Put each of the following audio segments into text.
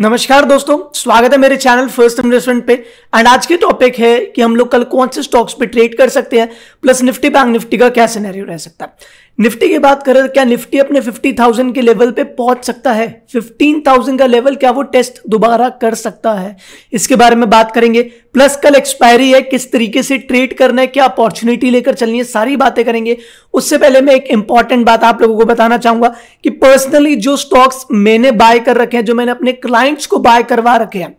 नमस्कार दोस्तों स्वागत है मेरे चैनल फर्स्ट इन्वेस्टमेंट पे एंड आज के टॉपिक है कि हम लोग कल कौन से स्टॉक्स पे ट्रेड कर सकते हैं प्लस निफ्टी बैंक निफ्टी का क्या सिनेरियो रह सकता है निफ्टी की बात करें क्या निफ्टी अपने 50,000 के लेवल पे पहुंच सकता है 15,000 का लेवल क्या वो टेस्ट दोबारा कर सकता है इसके बारे में बात करेंगे प्लस कल एक्सपायरी है किस तरीके से ट्रेड करना है क्या अपॉर्चुनिटी लेकर चलनी है सारी बातें करेंगे उससे पहले मैं एक इंपॉर्टेंट बात आप लोगों को बताना चाहूंगा कि पर्सनली जो स्टॉक्स मैंने बाय कर रखे हैं जो मैंने अपने क्लाइंट्स को बाय करवा रखे हैं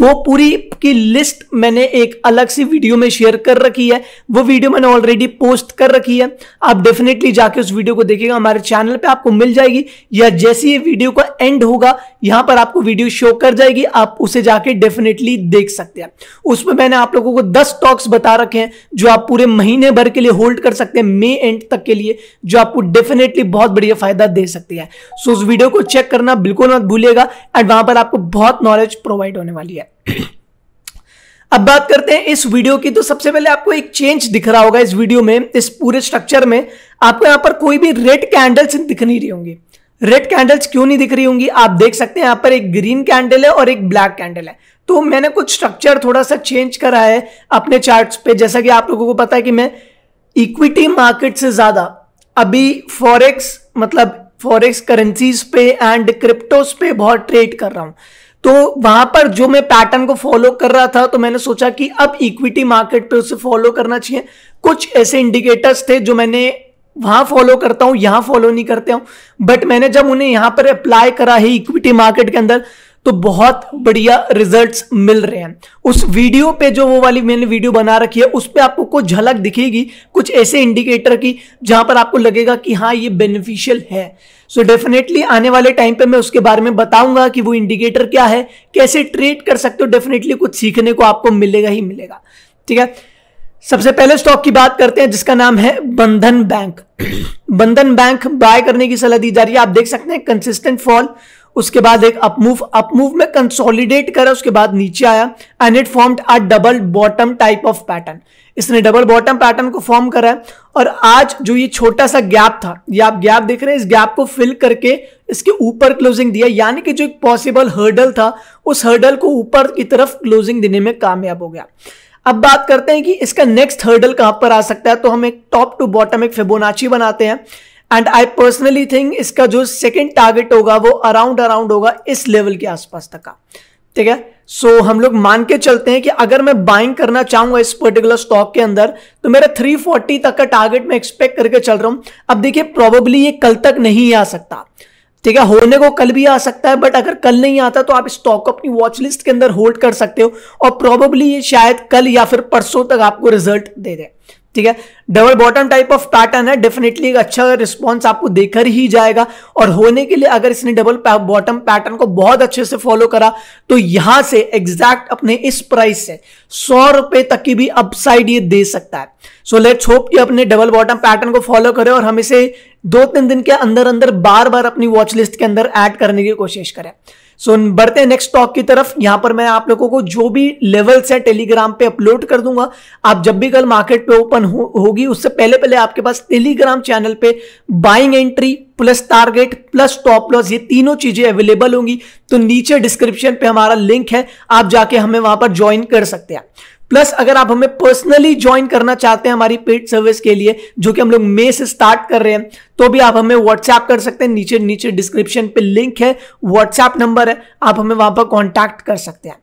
वो पूरी की लिस्ट मैंने एक अलग सी वीडियो में शेयर कर रखी है वो वीडियो मैंने ऑलरेडी पोस्ट कर रखी है आप डेफिनेटली जाके उस वीडियो को देखिएगा हमारे चैनल पर आपको मिल जाएगी या जैसी ये वीडियो का एंड होगा यहां पर आपको वीडियो शो कर जाएगी आप उसे जाके डेफिनेटली देख सकते हैं उसमें मैंने आप लोगों को दस स्टॉक्स बता रखे हैं जो आप पूरे महीने भर के लिए होल्ड कर सकते हैं मे एंड तक के लिए जो आपको डेफिनेटली बहुत बढ़िया फायदा दे सकती है सो उस वीडियो को चेक करना बिल्कुल मत भूलिएगा एंड वहां पर आपको बहुत नॉलेज प्रोवाइड होने वाली है अब बात करते हैं इस वीडियो की तो सबसे पहले आपको एक चेंज दिख रहा होगा इस वीडियो में इस पूरे स्ट्रक्चर में आपको यहां पर कोई भी रेड कैंडल्स दिख नहीं रही होंगी रेड कैंडल्स क्यों नहीं दिख रही होंगी आप देख सकते हैं यहाँ पर एक ग्रीन कैंडल है और एक ब्लैक कैंडल है तो मैंने कुछ स्ट्रक्चर थोड़ा सा चेंज करा है अपने चार्ट्स पे जैसा कि आप लोगों को पता है कि मैं इक्विटी मार्केट से ज़्यादा अभी फॉरेक्स मतलब फॉरेक्स करेंसीज पे एंड क्रिप्टोस पे बहुत ट्रेड कर रहा हूँ तो वहां पर जो मैं पैटर्न को फॉलो कर रहा था तो मैंने सोचा कि अब इक्विटी मार्केट पे उसे फॉलो करना चाहिए कुछ ऐसे इंडिकेटर्स थे जो मैंने वहां फॉलो करता हूं यहां फॉलो नहीं करते हूं बट मैंने जब उन्हें यहां पर अप्लाई करा है इक्विटी मार्केट के अंदर तो बहुत बढ़िया रिजल्ट्स मिल रहे हैं उस वीडियो पे जो वो वाली मैंने वीडियो बना रखी है उस पर आपको कुछ झलक दिखेगी कुछ ऐसे इंडिकेटर की जहां पर आपको लगेगा कि हाँ ये बेनिफिशियल है सो so डेफिनेटली आने वाले टाइम पे मैं उसके बारे में बताऊंगा कि वो इंडिकेटर क्या है कैसे ट्रेड कर सकते हो डेफिनेटली कुछ सीखने को आपको मिलेगा ही मिलेगा ठीक है सबसे पहले स्टॉक की बात करते हैं जिसका नाम है बंधन बैंक बंधन बैंक बाय करने की सलाह दी जा रही है आप देख सकते हैं कंसिस्टेंट फॉल उसके बाद एक अपमूव अपमूव में कंसोलिडेट करा उसके बाद नीचे आया and it formed a double bottom type of pattern इसने डबल बॉटम पैटर्न को फॉर्म करा है और आज जो ये छोटा सा गैप था ये आप गैप देख रहे हैं इस गैप को फिल करके इसके ऊपर क्लोजिंग दिया यानी कि जो एक पॉसिबल हर्डल था उस हर्डल को ऊपर की तरफ क्लोजिंग देने में कामयाब हो गया अब बात करते हैं कि इसका नेक्स्ट हर्डल कहां पर आ सकता है तो हम एक टॉप टू बॉटम एक फिबोनाची बनाते हैं एंड आई पर्सनली थिंक इसका जो सेकेंड टारगेट होगा वो अराउंड अराउंड होगा इस लेवल के आसपास तक का ठीक है सो so, हम लोग मान के चलते हैं कि अगर मैं बाइंग करना चाहूंगा इस पर्टिकुलर स्टॉक के अंदर तो मेरा 340 तक का टारगेट मैं एक्सपेक्ट करके चल रहा हूं अब देखिए प्रॉबेबली ये कल तक नहीं आ सकता ठीक है होने को कल भी आ सकता है बट अगर कल नहीं आता तो आप स्टॉक को अपनी वॉच लिस्ट के अंदर होल्ड कर सकते हो और प्रॉबेबली ये शायद कल या फिर परसों तक आपको रिजल्ट दे दे ठीक है double bottom type of pattern है डेफिनेटली एक अच्छा रिस्पॉन्स आपको देकर ही जाएगा और होने के लिए अगर इसने डबल बॉटम पैटर्न को बहुत अच्छे से फॉलो करा तो यहां से एग्जैक्ट अपने इस प्राइस से सौ रुपए तक की भी अपसाइड ये दे सकता है सो लेट्स होप कि अपने डबल बॉटम पैटर्न को फॉलो करें और हम इसे दो तीन दिन के अंदर अंदर बार बार अपनी वॉच लिस्ट के अंदर ऐड करने की कोशिश करें सो so, बढ़ते हैं नेक्स्ट टॉक की तरफ यहां पर मैं आप लोगों को जो भी लेवल्स है टेलीग्राम पे अपलोड कर दूंगा आप जब भी कल मार्केट पे ओपन हो, होगी उससे पहले पहले आपके पास टेलीग्राम चैनल पे buying entry plus target plus top loss ये तीनों चीजें अवेलेबल होंगी तो नीचे डिस्क्रिप्शन पे हमारा लिंक है आप जाके हमें वहां पर ज्वाइन कर सकते हैं प्लस अगर आप हमें पर्सनली ज्वाइन करना चाहते हैं हमारी पेड सर्विस के लिए जो कि हम लोग मे से स्टार्ट कर रहे हैं तो भी आप हमें व्हाट्सएप कर सकते हैं नीचे नीचे डिस्क्रिप्शन पे लिंक है व्हाट्सएप नंबर है आप हमें वहां पर कॉन्टैक्ट कर सकते हैं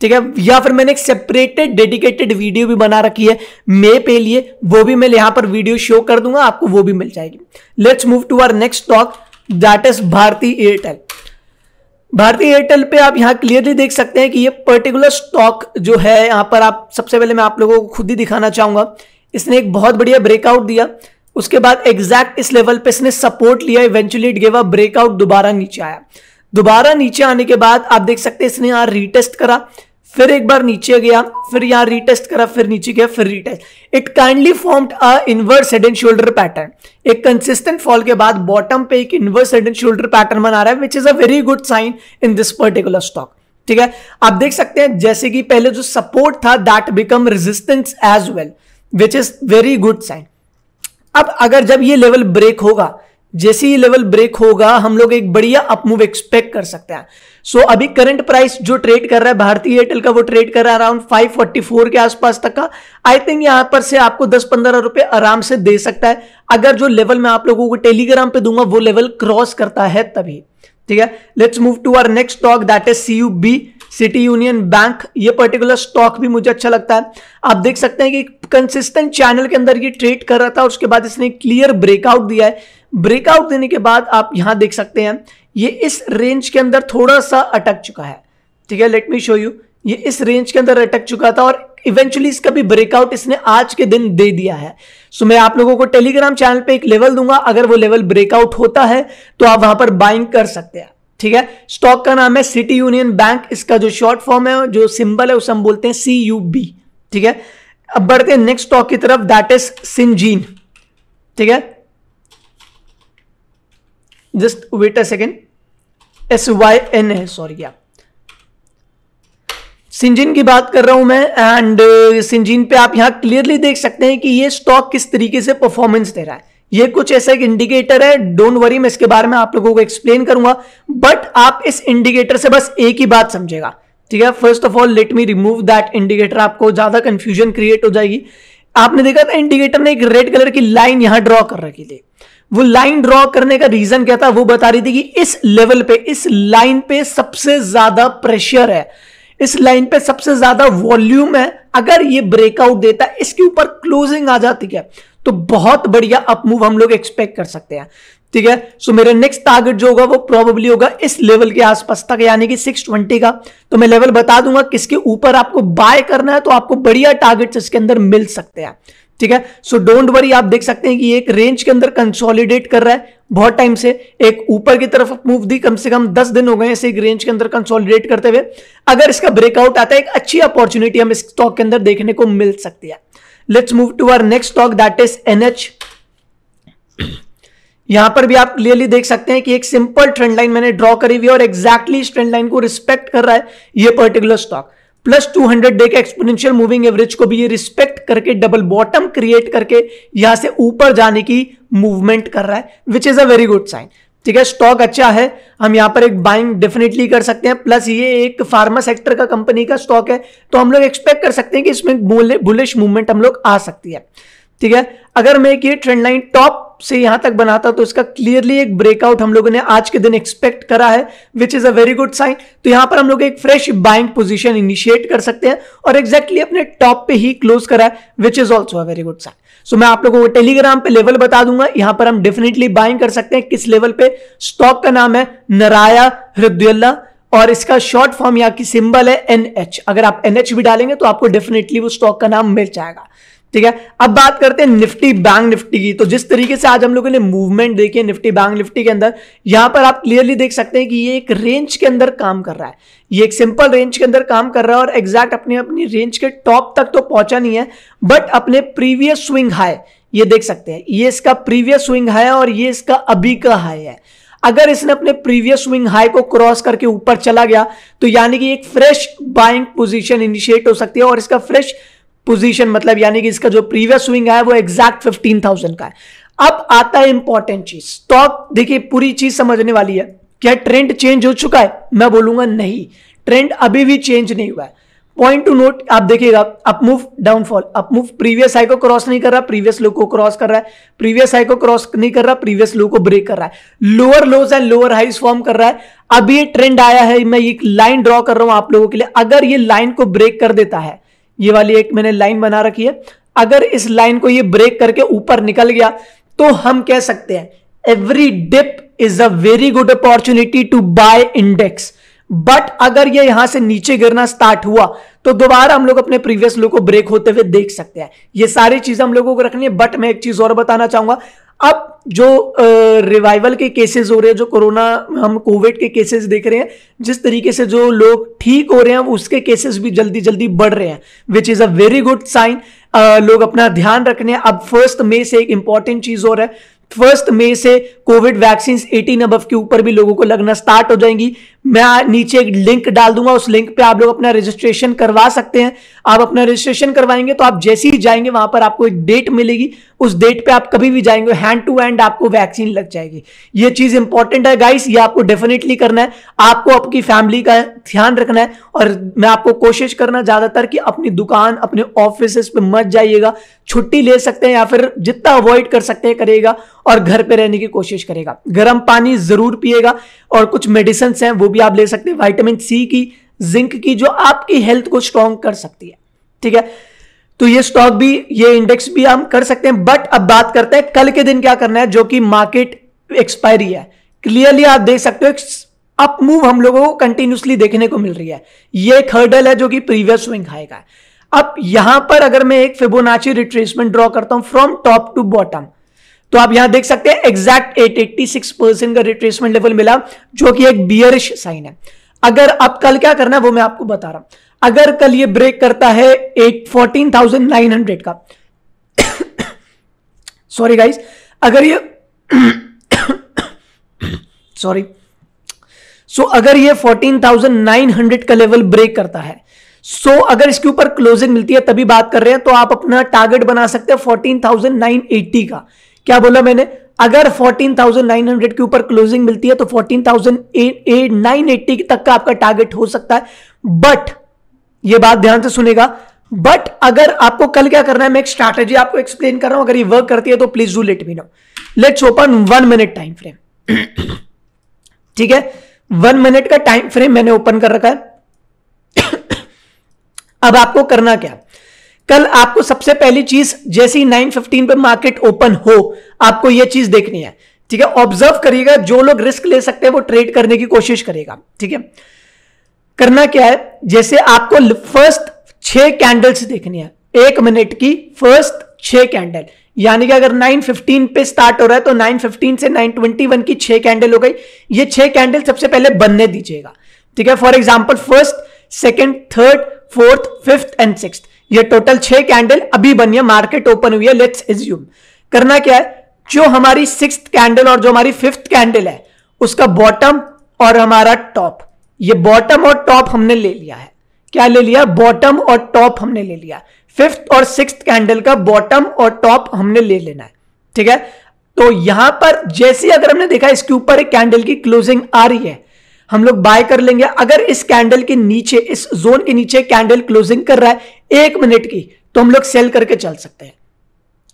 ठीक है या फिर मैंने एक सेपरेटेड डेडिकेटेड वीडियो भी बना रखी है मे पे लिए वो भी मैं यहां पर वीडियो शो कर दूंगा आपको वो भी मिल जाएगी let's move to our next talk that is Bharti Airtel Bharatiya Airtel पे आप यहाँ क्लियरली देख सकते हैं कि ये पर्टिकुलर स्टॉक जो है यहाँ पर आप सबसे पहले मैं आप लोगों को खुद ही दिखाना चाहूंगा इसने एक बहुत बढ़िया ब्रेकआउट दिया उसके बाद एग्जैक्ट इस लेवल पे इसने सपोर्ट लिया eventually it gave a breakout दोबारा नीचे आया दोबारा नीचे आने के बाद आप देख सकते हैं इसने यहाँ रीटेस्ट करा फिर एक बार नीचे गया फिर यहाँ रीटेस्ट करा फिर नीचे गया फिर retest it kindly formed a inverse head and shoulder pattern एक कंसिस्टेंट फॉल के बाद बॉटम पे एक inverse head and shoulder pattern बना रहा है which is a very good sign in this particular stock ठीक है आप देख सकते हैं जैसे कि पहले जो सपोर्ट था that become resistance as well which is very good sign अब अगर जब ये लेवल ब्रेक होगा जैसे ही लेवल ब्रेक होगा हम लोग एक बढ़िया अपमूव एक्सपेक्ट कर सकते हैं सो so, अभी करंट प्राइस जो ट्रेड कर रहा है भारतीय एयरटेल का वो ट्रेड कर रहा है अराउंड 544 के आसपास तक का आई थिंक यहां पर से आपको 10-15 रुपए आराम से दे सकता है अगर जो लेवल मैं आप लोगों को टेलीग्राम पे दूंगा वो लेवल क्रॉस करता है तभी ठीक है let's move to our next stock that is C B City Union Bank ये पर्टिकुलर स्टॉक भी मुझे अच्छा लगता है आप देख सकते हैं कि कंसिस्टेंट चैनल के अंदर ये ट्रेड कर रहा था उसके बाद इसने क्लियर ब्रेकआउट दिया है ब्रेकआउट देने के बाद आप यहां देख सकते हैं ये इस रेंज के अंदर थोड़ा सा अटक चुका है ठीक है लेट मी शो यू ये इस रेंज के अंदर अटक चुका था और इवेंचुअली इसका भी ब्रेकआउट इसने आज के दिन दे दिया है सो so, मैं आप लोगों को टेलीग्राम चैनल पे एक लेवल दूंगा अगर वो लेवल ब्रेकआउट होता है तो आप वहां पर बाइंग कर सकते हैं ठीक है स्टॉक का नाम है सिटी यूनियन बैंक इसका जो शॉर्ट फॉर्म है जो सिंबल है उसे हम बोलते हैं सी यू बी ठीक है अब बढ़ते हैं नेक्स्ट स्टॉक की तरफ दैट इज सिंजीन ठीक है just wait a second S Y N है सॉरी क्या सिंजिन की बात कर रहा हूं मैं एंड सिंजिन uh, पे आप यहां क्लियरली देख सकते हैं कि ये स्टॉक किस तरीके से परफॉर्मेंस दे रहा है ये कुछ ऐसा एक इंडिकेटर है डोंट वरी मैं इसके बारे में आप लोगों को एक्सप्लेन करूंगा बट आप इस इंडिकेटर से बस एक ही बात समझेगा ठीक है first of all let me remove that indicator आपको ज्यादा कंफ्यूजन क्रिएट हो जाएगी आपने देखा था इंडिकेटर ने एक रेड कलर की लाइन यहां ड्रॉ कर रखी थी वो लाइन ड्रॉ करने का रीजन क्या था वो बता रही थी कि इस लेवल पे इस लाइन पे सबसे ज्यादा प्रेशर है इस लाइन पे सबसे ज्यादा वॉल्यूम है अगर ये ब्रेकआउट देता है इसके ऊपर क्लोजिंग आ जाती है तो बहुत बढ़िया अपमूव हम लोग एक्सपेक्ट कर सकते हैं ठीक है सो so, मेरा नेक्स्ट टारगेट जो होगा वो प्रॉबेबली होगा इस लेवल के आसपास तक यानी कि सिक्स ट्वेंटी का तो मैं लेवल बता दूंगा किसके ऊपर आपको बाय करना है तो आपको बढ़िया टारगेट्स इसके अंदर मिल सकते हैं ठीक है सो डोंट वरी आप देख सकते हैं कि एक रेंज के अंदर कंसोलिडेट कर रहा है बहुत टाइम से एक ऊपर की तरफ मूव दी कम से कम दस दिन हो गए इसे एक रेंज के अंदर कंसोलिडेट करते हुए अगर इसका ब्रेकआउट आता है एक अच्छी अपॉर्चुनिटी हम इस स्टॉक के अंदर देखने को मिल सकती है let's move to our next stock that is NH यहां पर भी आप क्लियरली देख सकते हैं कि एक सिंपल ट्रेंड लाइन मैंने ड्रॉ करी हुई है और एक्जैक्टली इस ट्रेंड लाइन को रिस्पेक्ट कर रहा है ये पर्टिकुलर स्टॉक प्लस 200 डे के एक्सपोनेंशियल मूविंग एवरेज को भी ये रिस्पेक्ट करके डबल बॉटम क्रिएट करके यहां से ऊपर जाने की मूवमेंट कर रहा है which is a very good sign ठीक है स्टॉक अच्छा है हम यहां पर एक बाइंग डेफिनेटली कर सकते हैं प्लस ये एक फार्मा सेक्टर का कंपनी का स्टॉक है तो हम लोग एक्सपेक्ट कर सकते हैं कि इसमें बुलिश मूवमेंट हम लोग आ सकती है ठीक है अगर मैं एक ये ट्रेंड लाइन टॉप से यहां तक बनाता तो इसका क्लियरली एक ब्रेकआउट हम लोगों ने आज के दिन एक्सपेक्ट करा है which is a very good sign तो यहां पर हम लोग एक फ्रेश बाइंग पोजीशन इनिशिएट कर सकते हैं और एक्जैक्टली exactly अपने टॉप पे ही क्लोज करा है which is also a very good sign so मैं आप लोगों को टेलीग्राम पे लेवल बता दूंगा यहां पर हम डेफिनेटली बाइंग कर सकते हैं किस लेवल पे स्टॉक का नाम है नराया हृदयल्ला और इसका शॉर्ट फॉर्म यहाँ की सिंबल है एनएच अगर आप एनएच भी डालेंगे तो आपको डेफिनेटली वो स्टॉक का नाम मिल जाएगा ठीक है अब बात करते हैं निफ्टी बैंक निफ्टी की तो जिस तरीके से आज हम लोगों ने मूवमेंट देखी है निफ्टी बैंक निफ्टी के अंदर यहां पर आप क्लियरली देख सकते हैं कि ये एक रेंज के अंदर काम कर रहा है ये एक सिंपल रेंज के अंदर काम कर रहा है और एग्जैक्ट अपने अपनी रेंज के टॉप तक तो पहुंचा नहीं है बट अपने प्रीवियस स्विंग हाई ये देख सकते हैं ये इसका प्रीवियस स्विंग हाई है और ये इसका अभी का हाई है अगर इसने अपने प्रीवियस स्विंग हाई को क्रॉस करके ऊपर चला गया तो यानी कि एक फ्रेश बाइंग पोजीशन इनिशिएट हो सकती है और इसका फ्रेश पोजीशन मतलब यानी कि इसका जो प्रीवियस स्विंग है वो एग्जैक्ट फिफ्टीन थाउजेंड का है अब आता है इंपॉर्टेंट चीज स्टॉक देखिए पूरी चीज समझने वाली है क्या ट्रेंड चेंज हो चुका है मैं बोलूंगा नहीं ट्रेंड अभी भी चेंज नहीं हुआ है पॉइंट टू नोट आप देखिएगा up move downfall up move previous high को क्रॉस नहीं कर रहा प्रीवियस लो को क्रॉस कर रहा है प्रीवियस हाई को क्रॉस नहीं कर रहा प्रीवियस लो को ब्रेक कर रहा है लोअर लोज है लोअर हाइज फॉर्म कर रहा है अभी ये ट्रेंड आया है मैं एक लाइन ड्रॉ कर रहा हूं आप लोगों के लिए अगर ये लाइन को ब्रेक कर देता है ये वाली एक मैंने लाइन बना रखी है अगर इस लाइन को ये ब्रेक करके ऊपर निकल गया तो हम कह सकते हैं every dip is a very good opportunity to buy index but अगर ये यहां से नीचे गिरना स्टार्ट हुआ तो दोबारा हम लोग अपने प्रीवियस लो को ब्रेक होते हुए देख सकते हैं ये सारी चीज हम लोगों को रखनी है बट मैं एक चीज और बताना चाहूंगा अब जो रिवाइवल के केसेस हो रहे हैं जो कोरोना हम कोविड के केसेस देख रहे हैं जिस तरीके से जो लोग ठीक हो रहे हैं उसके केसेस भी जल्दी जल्दी बढ़ रहे हैं which is a very good sign लोग अपना ध्यान रखने अब फर्स्ट मे से एक इंपॉर्टेंट चीज़ और है फर्स्ट मे से कोविड वैक्सीन 18 अबव के ऊपर भी लोगों को लगना स्टार्ट हो जाएंगी मैं नीचे एक लिंक डाल दूंगा उस लिंक पे आप लोग अपना रजिस्ट्रेशन करवा सकते हैं आप अपना रजिस्ट्रेशन करवाएंगे तो आप जैसे ही जाएंगे वहां पर आपको एक डेट मिलेगी उस डेट पे आप कभी भी जाएंगे हैंड टू हैंड आपको वैक्सीन लग जाएगी ये चीज इंपॉर्टेंट है गाइस ये आपको डेफिनेटली करना है आपको आपकी फैमिली का ध्यान रखना है और मैं आपको कोशिश करना ज्यादातर कि अपनी दुकान अपने ऑफिस पे मत जाइएगा छुट्टी ले सकते हैं या फिर जितना अवॉइड कर सकते हैं करेगा और घर पे रहने की कोशिश करेगा गर्म पानी जरूर पिएगा और कुछ मेडिसिन हैं वो भी आप ले सकते हैं वाइटामिन सी की जिंक की जो आपकी हेल्थ को स्ट्रॉन्ग कर सकती है ठीक है तो ये स्टॉक भी ये इंडेक्स भी हम कर सकते हैं बट अब बात करते हैं कल के दिन क्या करना है जो कि मार्केट एक्सपायरी है क्लियरली आप देख सकते हो अप मूव हम लोगों को कंटिन्यूसली देखने को मिल रही है ये एक हर्डल है जो कि प्रीवियस स्विंग हाई अब यहां पर अगर मैं एक फिबोनाची रिट्रेसमेंट ड्रॉ करता हूं फ्रॉम टॉप टू बॉटम तो आप यहां देख सकते हैं एग्जैक्ट 886 परसेंट का रिट्रेसमेंट लेवल मिला जो कि एक बियरिश साइन है अगर अब कल क्या करना है वो मैं आपको बता रहा हूं अगर कल ये ब्रेक करता है at fourteen thousand nine hundred का सॉरी गाइस अगर ये सॉरी सो so, अगर ये 14,900 का लेवल ब्रेक करता है सो so, अगर इसके ऊपर क्लोजिंग मिलती है तभी बात कर रहे हैं तो आप अपना टारगेट बना सकते हैं 14,980 का क्या बोला मैंने अगर 14,900 के ऊपर क्लोजिंग मिलती है तो 14,980 तक का आपका टारगेट हो सकता है बट ये बात ध्यान से सुनेगा बट अगर आपको कल क्या करना है मैं एक स्ट्रैटेजी आपको एक्सप्लेन कर रहा हूं अगर ये वर्क करती है तो please do let me know let's open one minute time frame ठीक है वन मिनट का टाइम फ्रेम मैंने ओपन कर रखा है अब आपको करना क्या कल आपको सबसे पहली चीज जैसे ही 9:15 पे मार्केट ओपन हो आपको यह चीज देखनी है ठीक है ऑब्जर्व करिएगा जो लोग रिस्क ले सकते हैं वो ट्रेड करने की कोशिश करेगा ठीक है करना क्या है जैसे आपको फर्स्ट छह कैंडल्स देखनी है एक मिनट की फर्स्ट छह कैंडल यानी कि अगर 9:15 पे स्टार्ट हो रहा है तो 9:15 से 9:21 की छह कैंडल हो गई ये छह कैंडल सबसे पहले बनने दीजिएगा ठीक है for example first second third fourth fifth and six ये टोटल छह कैंडल अभी बनी है मार्केट ओपन हुई है लेट्स एज्यूम करना क्या है जो हमारी सिक्स कैंडल और जो हमारी फिफ्थ कैंडल है उसका बॉटम और हमारा टॉप ये बॉटम और टॉप हमने ले लिया है क्या ले लिया बॉटम और टॉप हमने ले लिया फिफ्थ और सिक्स कैंडल का बॉटम और टॉप हमने ले लेना है ठीक है तो यहां पर जैसे अगर हमने देखा इसके ऊपर एक कैंडल की क्लोजिंग आ रही है हम लोग बाय कर लेंगे अगर इस कैंडल के नीचे इस जोन के नीचे कैंडल क्लोजिंग कर रहा है एक मिनट की तो हम लोग सेल करके चल सकते हैं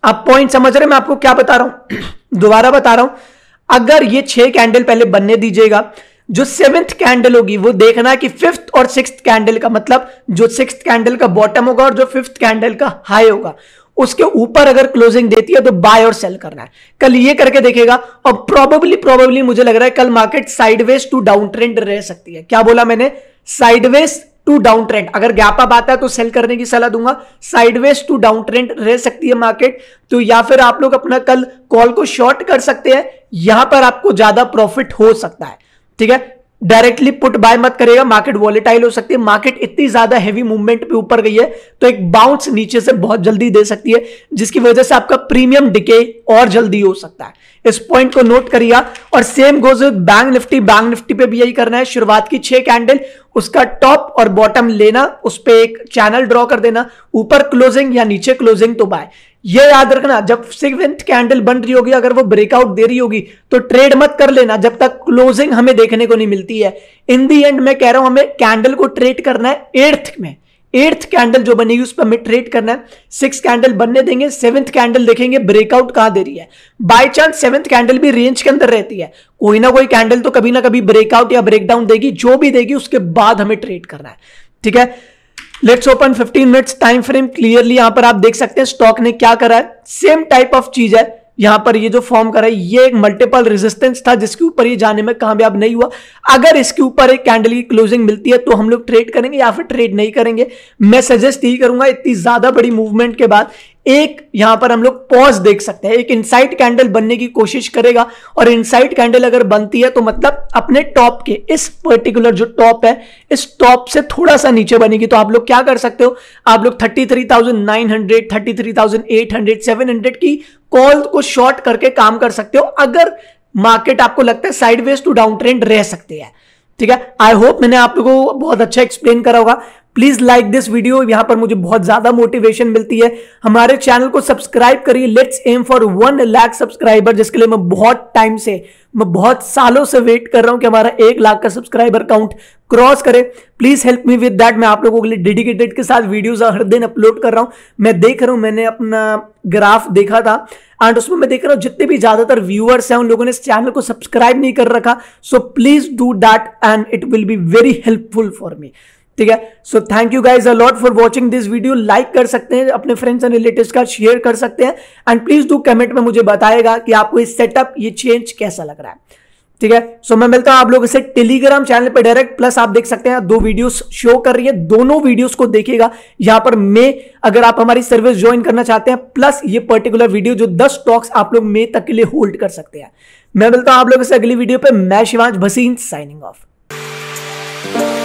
आप पॉइंट समझ रहे हैं मैं आपको क्या बता रहा हूं दोबारा बता रहा हूं अगर ये छह कैंडल पहले बनने दीजिएगा जो सेवेंथ कैंडल होगी वो देखना है कि फिफ्थ और सिक्स कैंडल का मतलब जो सिक्स कैंडल का बॉटम होगा और जो फिफ्थ कैंडल का हाई होगा उसके ऊपर अगर क्लोजिंग देती है तो बाय और सेल करना है कल ये करके देखेगा और प्रोबेबली प्रोबेबली मुझे लग रहा है कल market sideways to down trend रह सकती है क्या बोला मैंने साइडवेज टू डाउन ट्रेंड अगर गैप अप आता है तो सेल करने की सलाह दूंगा साइडवेज टू डाउन ट्रेंड रह सकती है मार्केट तो या फिर आप लोग अपना कल कॉल को शॉर्ट कर सकते हैं यहां पर आपको ज्यादा प्रॉफिट हो सकता है ठीक है डायरेक्टली पुट बाय मत करेगा मार्केट वॉलेटाइल हो सकती है मार्केट इतनी ज्यादा हैवी मूवमेंट पे ऊपर गई है तो एक बाउंस नीचे से बहुत जल्दी दे सकती है जिसकी वजह से आपका प्रीमियम डिके और जल्दी हो सकता है इस पॉइंट को नोट करिएगा और same goes bank Nifty bank Nifty पे भी यही करना है शुरुआत की छह कैंडल उसका टॉप और बॉटम लेना उस पर एक चैनल ड्रॉ कर देना ऊपर क्लोजिंग या नीचे क्लोजिंग तो बाय ये याद रखना जब सेवेंथ कैंडल बन रही होगी अगर वो ब्रेकआउट दे रही होगी तो ट्रेड मत कर लेना जब तक क्लोजिंग हमें देखने को नहीं मिलती है इन दी एंड मैं कह रहा हूं हमें कैंडल को ट्रेड करना है एट्थ में एट्थ कैंडल जो बनेगी उस पर हमें ट्रेड करना है सिक्स कैंडल बनने देंगे सेवंथ कैंडल देखेंगे ब्रेकआउट कहां दे रही है बाय चांस सेवंथ कैंडल भी रेंज के अंदर रहती है कोई ना कोई कैंडल तो कभी ना कभी ब्रेकआउट या ब्रेकडाउन देगी जो भी देगी उसके बाद हमें ट्रेड करना है ठीक है let's open 15 minutes time frame clearly यहां पर आप देख सकते हैं स्टॉक ने क्या करा है सेम टाइप ऑफ चीज है यहां पर ये जो फॉर्म करा है ये एक मल्टीपल रेजिस्टेंस था जिसके ऊपर ये जाने में कामयाब नहीं हुआ अगर इसके ऊपर एक कैंडल की क्लोजिंग मिलती है तो हम लोग ट्रेड करेंगे या फिर ट्रेड नहीं करेंगे मैं सजेस्ट यही करूंगा इतनी ज्यादा बड़ी मूवमेंट के बाद एक यहां पर हम लोग पॉज देख सकते हैं एक इनसाइड कैंडल बनने की कोशिश करेगा और इनसाइड कैंडल अगर बनती है तो मतलब अपने टॉप के इस पर्टिकुलर जो टॉप है इस टॉप से थोड़ा सा नीचे बनेगी तो आप लोग क्या कर सकते हो आप लोग 33,900 33,800 700 की कॉल को शॉर्ट करके काम कर सकते हो अगर मार्केट आपको लगता है साइडवेज टू डाउन ट्रेंड रह सकते हैं ठीक है आई होप मैंने आप लोगों को बहुत अच्छा एक्सप्लेन करा होगा प्लीज लाइक दिस वीडियो यहां पर मुझे बहुत ज्यादा मोटिवेशन मिलती है हमारे चैनल को सब्सक्राइब करिए let's aim for one lakh subscriber जिसके लिए मैं बहुत टाइम से मैं बहुत सालों से वेट कर रहा हूं कि हमारा एक लाख का सब्सक्राइबर काउंट क्रॉस करें please help me with that मैं आप लोगों के लिए डेडिकेटेड के साथ वीडियोज हर दिन अपलोड कर रहा हूं मैं देख रहा हूं मैंने अपना ग्राफ देखा था एंड उसमें मैं देख रहा हूं जितने भी ज्यादातर व्यूअर्स हैं उन लोगों ने इस चैनल को सब्सक्राइब नहीं कर रखा so please do that and it will be very helpful for me ठीक है so thank you guys a lot for watching this video like कर सकते हैं अपने फ्रेंड्स एंड रिलेटिव का शेयर कर सकते हैं एंड प्लीज डू कमेंट में मुझे बताएगा कि आपको ये सेटअप ये चेंज कैसा लग रहा है ठीक है सो मैं मिलता हूं आप लोगों से टेलीग्राम चैनल पे डायरेक्ट प्लस आप देख सकते हैं दो वीडियोस शो कर रही है दोनों वीडियोस को देखिएगा यहां पर मे अगर आप हमारी सर्विस ज्वाइन करना चाहते हैं प्लस ये पर्टिकुलर वीडियो जो 10 स्टॉक्स आप लोग मे तक के लिए होल्ड कर सकते हैं मैं मिलता हूं आप लोगों से अगली वीडियो पे मैं शिवांश भसीन साइनिंग ऑफ